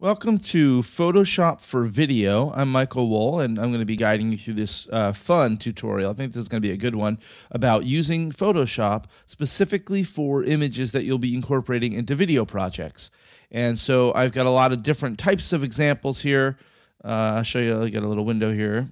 Welcome to Photoshop for Video. I'm Michael Wool, and I'm going to be guiding you through this uh, fun tutorial. I think this is going to be a good one about using Photoshop specifically for images that you'll be incorporating into video projects. And so I've got a lot of different types of examples here. Uh, I'll show you, I'll get a little window here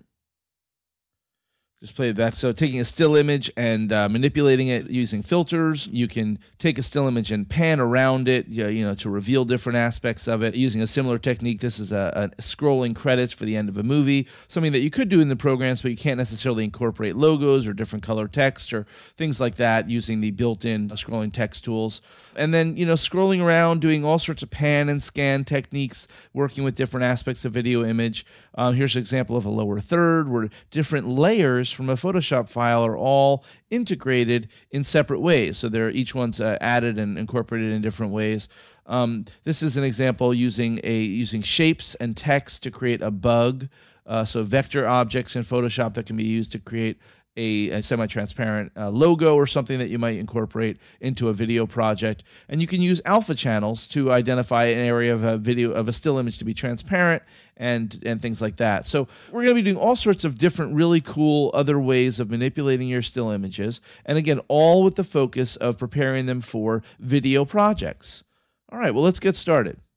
just play it back. So taking a still image and uh, manipulating it using filters, you can take a still image and pan around it, you know, to reveal different aspects of it. Using a similar technique, this is a, a scrolling credits for the end of a movie, something that you could do in the programs, but you can't necessarily incorporate logos or different color text or things like that using the built-in scrolling text tools. And then you know, scrolling around, doing all sorts of pan and scan techniques, working with different aspects of video image. Uh, here's an example of a lower third where different layers from a Photoshop file are all integrated in separate ways. So they're each one's uh, added and incorporated in different ways. Um, this is an example using a using shapes and text to create a bug. Uh, so vector objects in Photoshop that can be used to create a, a semi-transparent uh, logo or something that you might incorporate into a video project. And you can use alpha channels to identify an area of a video of a still image to be transparent and and things like that. So we're going to be doing all sorts of different really cool other ways of manipulating your still images and again all with the focus of preparing them for video projects. All right, well let's get started.